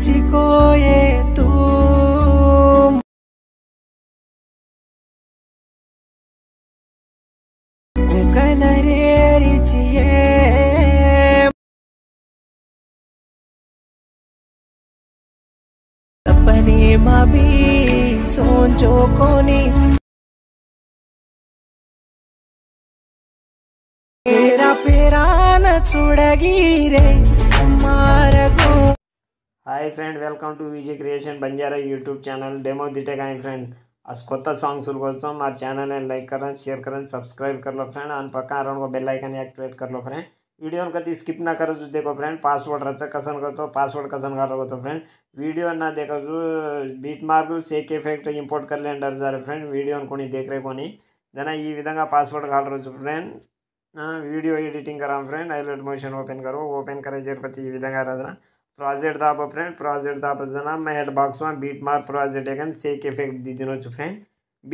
मुझको ये तू પ્રેમા બી સોંચો કોની તેરા પેરાન છોડગી રે મારગો hi friend welcome to Vijay creation Banjara YouTube channel दिटेक దిటేగా ఫ్రెండ్ आज కొత్త సాంగ్స్ కోసం మా ఛానల్ని లైక్ करें शेयर करें सब्सक्राइब कर लो फ्रेंड और पक्का अराउंड को बेल आइकन एक्टिवेट कर लो फ्रेंड वीडियो कभी स्किप ना करो जो देखो फ्रेंड पासवर्ड रचा कसन करो तो पासवर्ड कसन करो तो फ्रेंड वीडियो ना देखो जो beat mark shake effect import कर लें डर जा रहे फ्रेंड वीडियो को देख रहे को जन ఈ విధంగా పాస్వర్డ్ కాలరొచ్చు ఫ్రెండ్ వీడియో ఎడిటింగ్ కరాం ఫ్రెండ్ హైలైట్ మోషన్ ఓపెన్ కరో ఓపెన్ కరే జరిపతి ఈ విధంగా प्रोजेक्ट था आप फ्रेंड प्रोजेक्ट था प्रजना मैं हेड बॉक्स में बीट मार्क प्रोजेक्ट एगन सेक इफेक्ट दी दिनों चु फ्रेंड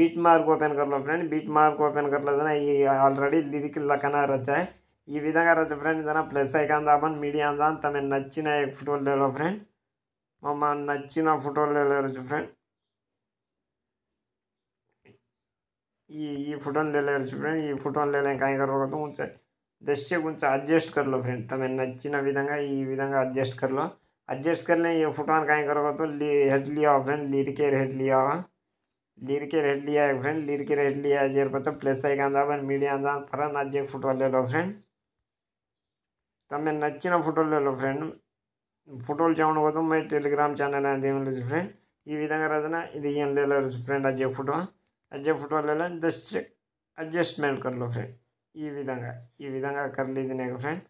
बीट मार्क ओपन कर लो फ्रेंड बीट मार्क ओपन कर लो जना ये ऑलरेडी लिरिक लखना रचा है ये विधा का फ्रेंड जना प्लस आई का अपन मीडिया अंदा तमे नचिना एक फोटो ले लो फ्रेंड मम्मा नचिना फोटो ले ले रचु फ्रेंड ये ये फोटो ले ले रचु फ्रेंड ये फोटो ले ले कहीं कर रहा तो ऊंचाई దశగుంత్ అడ్జస్ట్ కర్లో ఫ్రెండ్ తమ నచ్చిన విధంగా ఈ విధంగా అడ్జస్ట్ కర్లో అడ్జస్ట్ కర్లే ఈ ఫొటోన్ కై కరోగతో హెడ్ లియా ఫ్రెండ్ లిర్ కే హెడ్ లియా లిర్ కే హెడ్ లియా ఫ్రెండ్ లిర్ కే హెడ్ లియా ఇయర్ పత ప్లస్ ఐగాంద అవని మిడియాన్ ఫరన్ అజ్ ఫొటో లేలో ఫ్రెండ్ తమ నచ్చిన ఫొటో లేలో ఫ్రెండ్ ఫొటోలు కావాలంటే మె టెలిగ్రామ్ ఛానల్ నా దేమలుజ్ ఫ్రెండ్ ఈ విధంగా రదన ఇది ఇంద లేలో ఫ్రెండ్ అజ్ ఫొటో అజ్ ఫొటో లేల దశ అడ్జస్ట్‌మెంట్ కర్లో ఫ్రెండ్ ఈ విధంగా ఈ విధంగా కర్లీది నినేగా ఫ్రెండ్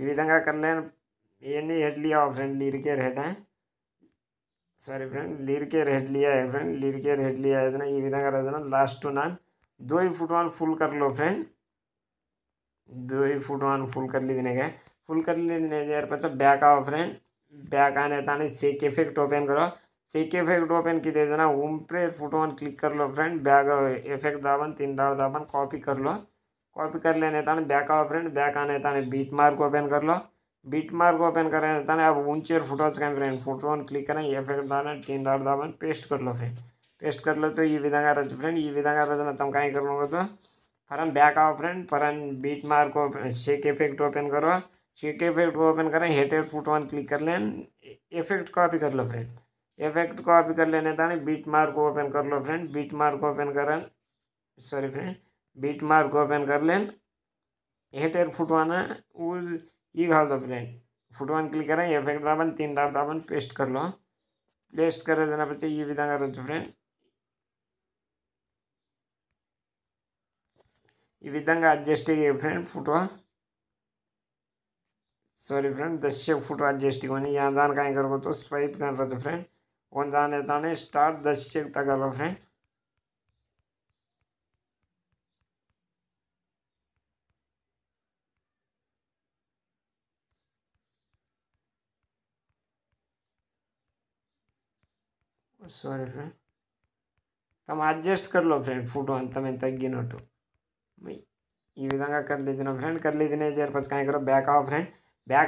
ఈ విధంగా కర్నేన ఏన్నీ హెడ్లీ ఆప్ ఫ్రెండ్ లిర్కే రెడ్ लिया है सॉरी फ्रेंड లిర్కే రెడ్ लिया है फ्रेंड లిర్కే రెడ్ लिया है ना ఈ విధంగా రెదనా లాస్ట్ టు నా 2 फुटवन ఫుల్ కర్లో ఫ్రెండ్ 2 फुटवन ఫుల్ కర్లీది నినేగా ఫుల్ కర్లీది నినేగా యర్ బత బ్యాక్ అవ్ ఫ్రెండ్ బ్యాక్ ఆనేదాన్ని సీకేఫెక్ట్ ఓపెన్ కరో సీకేఫెక్ట్ ఓపెన్ కితే జనా హోమ్ పే ఫుటోన్ క్లిక్ కర్లో ఫ్రెండ్ బ్యాగ ఎఫెక్ట్ దావన్ తిందార దావన్ కాపీ కర్లో कॉपी कर लेने ताने बैक आओ फ्रेंड बैक आने ताने बीट मार्क ओपन कर लो बीट मार्क ओपन करने ताने अब ऊंचे फोटोज का फ्रेंड फोटो क्लिक करें ये फिर दाने तीन डाट दाबन पेस्ट कर लो फ्रेंड पेस्ट कर लो तो ये विधा रच फ्रेंड ये विधा रचना तुम कहीं कर लो तो फरन बैक आओ फ्रेंड फरन beat mark shake effect open करो शेक इफेक्ट को ओपन करें हेटेड फोटो वन क्लिक कर लें इफेक्ट कॉपी कर लो फ्रेंड इफेक्ट कॉपी कर लेने ताने बीट मार्क ओपन कर लो फ्रेंड बीट मार्क ओपन करें sorry friend beat mark open कर लें हेटर फुटवान है वो ये फुटवान क्लिक करें एफेक्ट दाबन तीन डाप दाबन पेस्ट कर लो पेस्ट कर देना पे विधा रुच फ्रेंड यह विधा adjust friend photo sorry friend दश फोटो अडजस्ट यहाँ करो का स्वैप कर फ्रेंड वो दाने स्टार दश तक फ्रेंड सॉरी फ्रेंड तम अडस्ट कर लो फ्रेंड फोटो अंत तग्न विधा कर విధంగా फ्रेंड ఫ్రెండ్ కర్లేదిన జర పచ్చ करो బ్యాక్ ఆఫ్ ఫ్రెండ్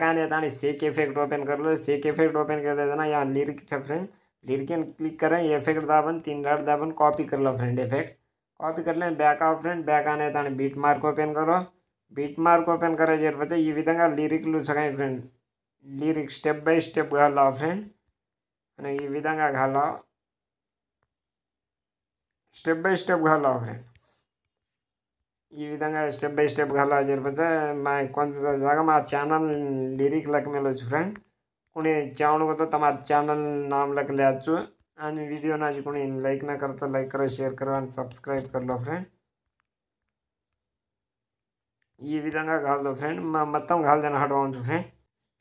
आने तानी सेक ओपन कर लो सेक एफेक्ट ओपन कर देना यहाँ लिरिक था फ्रेंड लिरिक क्लिक करें एफेक्ट दाबन तीन डाट दाबन कॉपी कर लो फ्रेंड एफेक्ट कॉपी कर लें बैक आओ फ्रेंड बैक आने बीट मार्क ओपन करो बीट मार्क ओपन करो जर ये विधा लिरिक लू सकें friend lyric step by step friend અને એ વિધંગા ઘાલ લો સ્ટેપ બાય સ્ટેપ ઘાલ લો ફ્રેન્ડ ઈ વિધંગા સ્ટેપ બાય સ્ટેપ ઘાલ લો આજે પર મે કોન જગ્યા માં ચેનલ લિરિક લખમેલો છે ફ્રેન્ડ કોને જાણો તો તમાર ચેનલ નામ લખ લે આચો આની વિડિયો ના જો કોઈ લાઈક ના કરતા લાઈક કરો શેર કરો અને સબ્સ્ક્રાઇબ કર લો ફ્રેન્ડ ઈ વિધંગા ઘાલ દો ફ્રેન્ડ મા મત ઘાલ દેના હટવાં છું ફ્રેન્ડ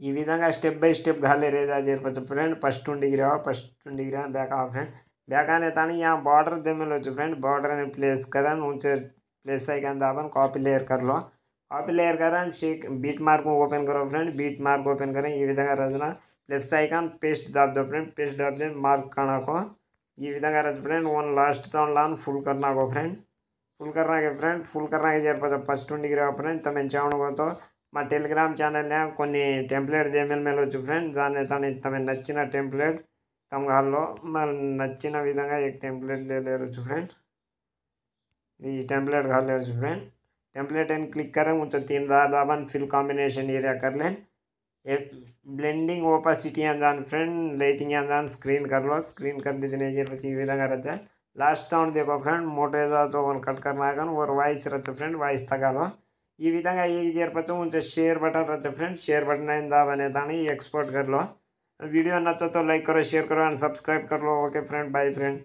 ఈ విధంగా స్టెప్ బై స్టెప్ గాలే రేదాజ్ ఫ్రెండ్ ఫస్ట్ 2 డిగ్రా ఫస్ట్ 2 డిగ్రా బ్యాక్ అవ్ ఫ్రెండ్ బ్యాకనే తని యా బార్డర్ దెమేలోజ్ ఫ్రెండ్ బార్డర్ అని ప్లేస్ కదా నుం చే ప్లేస్ ఐకాన్ దాబన్ కాపీ లేయర్ కర్లం కాపీ లేయర్ కరాన్ షీట్ బిట్ మార్క్ ఓపెన్ కరా ఫ్రెండ్ బిట్ మార్క్ ఓపెన్ కరే ఈ విధంగా రజన ప్లేస్ ఐకాన్ పేస్ట్ దాబ్ దో ఫ్రెండ్ పేస్ట్ అవ్ బిట్ మార్క్ కనకో ఈ విధంగా రజ ఫ్రెండ్ వన్ లాస్ట్ టౌన్ లాన్ ఫుల్ కర్నాగో ఫ్రెండ్ ఫుల్ కర్నా కే ఫ్రెండ్ ఫుల్ కర్నా కే జే పర ఫస్ట్ 2 డిగ్రా ఓపెన్ ఇంత నేను చేవను వతో మా టెలిగ్రామ్ ఛానల్ న్యా కొని టెంప్లేట్ దేమల్ మేలో ఉచు ఫ్రెండ్స్ నానే తని తమ నచ్చిన టెంప్లేట్ తం గాలో మ నచ్చిన విధంగా ఏ టెంప్లేట్ లేలేరుచు ఫ్రెండ్స్ ఈ టెంప్లేట్ గాలేరుచు ఫ్రెండ్ టెంప్లేట్ ఎండ్ క్లిక్ కరముచు 3000 దాబన్ ఫిల్ కాంబినేషన్ ఏరియా కర్నే బ్లెండింగ్ ఆపసిటీ ఆన్ ఫ్రెండ్ లేటింగ్ ఆన్ స్క్రీన్ కర్లో స్క్రీన్ కర్ది దనేజే రచి ఈ విధంగా రత లాస్ట్ రౌండ్ देखो ఫ్రెండ్ మోటేదా తోన్ కట్ కర్నాయకను వర్ వైస్ రత ఫ్రెండ్ వైస్ తకగాను ఈ విధంగా ఈజీ చేరపచ్చు ఉంచే షేర్ బటన్ రచ్చు ఫ్రెండ్స్ షేర్ బటన్ అయిందా అనే దాన్ని ఎక్స్పోర్ట్ కర్లో वीडियो अच्छा तो लाइक करो शेयर करो एंड सब्सक्राइब कर लो ओके फ्रेंड बाय फ्रेंड